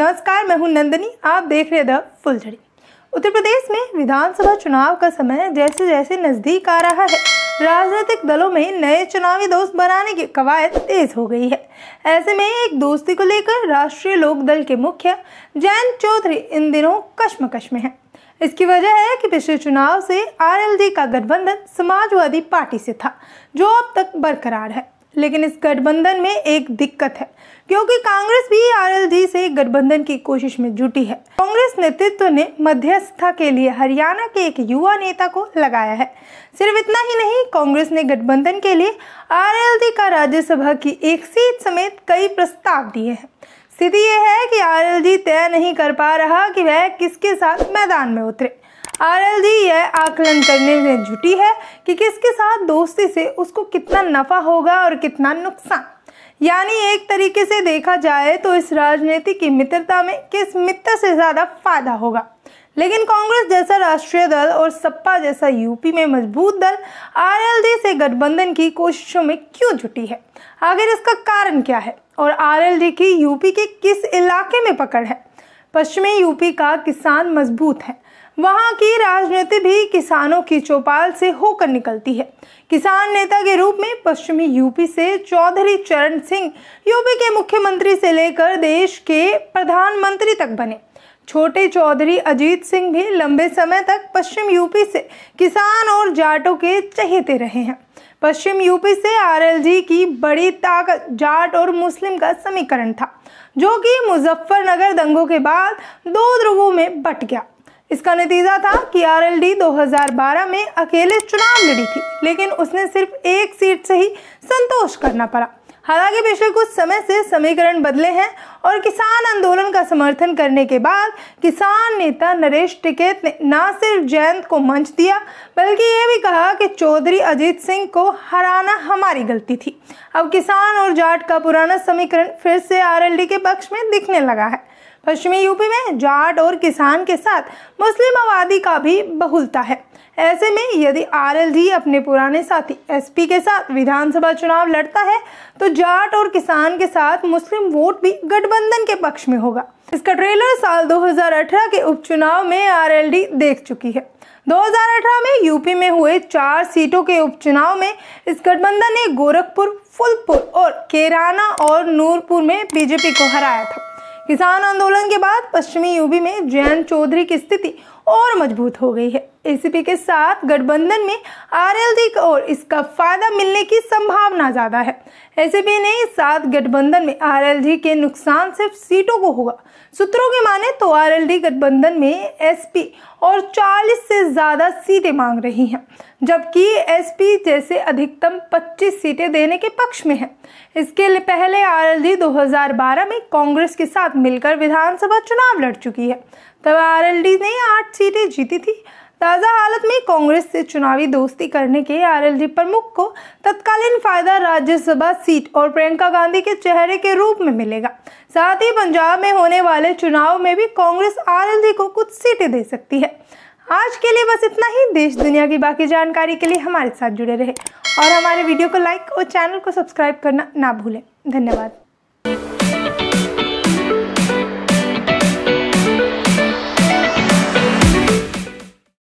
नमस्कार मैं हूं नंदनी आप देख रहे द फुलझड़ी उत्तर प्रदेश में विधानसभा चुनाव का समय जैसे जैसे नज़दीक आ रहा है राजनीतिक दलों में नए चुनावी दोस्त बनाने की कवायद तेज हो गई है ऐसे में एक दोस्ती को लेकर राष्ट्रीय लोक दल के मुख्य जयंत चौधरी इन दिनों कश्मकश में है इसकी वजह है कि पिछले चुनाव से आरएलडी का गठबंधन समाजवादी पार्टी से था जो अब तक बरकरार है लेकिन इस गठबंधन में एक दिक्कत है क्योंकि कांग्रेस भी आरएलडी से गठबंधन की कोशिश में जुटी है कांग्रेस नेतृत्व ने मध्यस्थता के लिए हरियाणा के एक युवा नेता को लगाया है सिर्फ इतना ही नहीं कांग्रेस ने गठबंधन के लिए आरएलडी का राज्यसभा की एक सीट समेत कई प्रस्ताव दिए हैं स्थिति यह है कि आरएलडी तय नहीं कर पा रहा कि वह किसके साथ मैदान में उतरे जी यह आकलन करने में जुटी है कि किसके साथ दोस्ती से उसको कितना नफ़ा होगा और कितना नुकसान यानी एक तरीके से देखा जाए तो इस राजनीति की मित्रता में किस मित्र से ज़्यादा फायदा होगा लेकिन कांग्रेस जैसा राष्ट्रीय दल और सपा जैसा यूपी में मजबूत दल आरएलडी से गठबंधन की कोशिशों में क्यों जुटी है आखिर इसका कारण क्या है और आरएलडी की यूपी के किस इलाके में पकड़ है पश्चिमी यूपी का किसान मजबूत है वहाँ की राजनीति भी किसानों की चौपाल से होकर निकलती है किसान नेता के रूप में पश्चिमी यूपी से चौधरी चरण सिंह यूपी के मुख्यमंत्री से लेकर देश के प्रधानमंत्री तक बने छोटे चौधरी अजीत सिंह भी लंबे समय तक पश्चिम यूपी से किसान और जाटों के चहेते रहे हैं पश्चिम यूपी से आरएलजी की बड़ी ताकत जाट और मुस्लिम का समीकरण था जो कि मुजफ्फरनगर दंगों के बाद दो ध्रुवों में बट गया इसका नतीजा था कि आरएलडी 2012 में अकेले चुनाव लड़ी थी लेकिन उसने सिर्फ एक सीट से ही संतोष करना पड़ा हालांकि पिछले कुछ समय से समीकरण बदले हैं और किसान आंदोलन का समर्थन करने के बाद किसान नेता नरेश टिकैत ने न सिर्फ जयंत को मंच दिया बल्कि ये भी कहा कि चौधरी अजीत सिंह को हराना हमारी गलती थी अब किसान और जाट का पुराना समीकरण फिर से आरएलडी के पक्ष में दिखने लगा है पश्चिमी यूपी में जाट और किसान के साथ मुस्लिम आबादी का भी बहुलता है ऐसे में यदि आर अपने पुराने साथी एसपी के साथ विधानसभा चुनाव लड़ता है तो जाट और किसान के साथ मुस्लिम वोट भी गठबंधन के पक्ष में होगा इसका ट्रेलर साल 2018 के उपचुनाव में आर देख चुकी है 2018 में यूपी में हुए चार सीटों के उपचुनाव में इस गठबंधन ने गोरखपुर फुलपुर और केराना और नूरपुर में बीजेपी को हराया था किसान आंदोलन के बाद पश्चिमी यूपी में जयंत चौधरी की स्थिति और मजबूत हो गई है एसीपी के साथ गठबंधन में आरएलडी और इसका फायदा मिलने की संभावना ज़्यादा है एसीपी ने साथ गठबंधन में आरएलडी के नुकसान सिर्फ सीटों को होगा सूत्रों के माने तो आरएलडी गठबंधन में एसपी और 40 से ज़्यादा सीटें मांग रही हैं जबकि एसपी जैसे अधिकतम 25 सीटें देने के पक्ष में है इसके लिए पहले आरएलडी 2012 में कांग्रेस के साथ मिलकर विधानसभा चुनाव लड़ चुकी है तब आरएलडी ने आठ सीटें जीती थी ताज़ा हालत में कांग्रेस से चुनावी दोस्ती करने के आरएलडी प्रमुख को तत्कालीन फायदा राज्यसभा सीट और प्रियंका गांधी के चेहरे के रूप में मिलेगा साथ ही पंजाब में होने वाले चुनाव में भी कांग्रेस आरएलडी को कुछ सीटें दे सकती है आज के लिए बस इतना ही देश दुनिया की बाकी जानकारी के लिए हमारे साथ जुड़े रहे और हमारे वीडियो को लाइक और चैनल को सब्सक्राइब करना ना भूलें धन्यवाद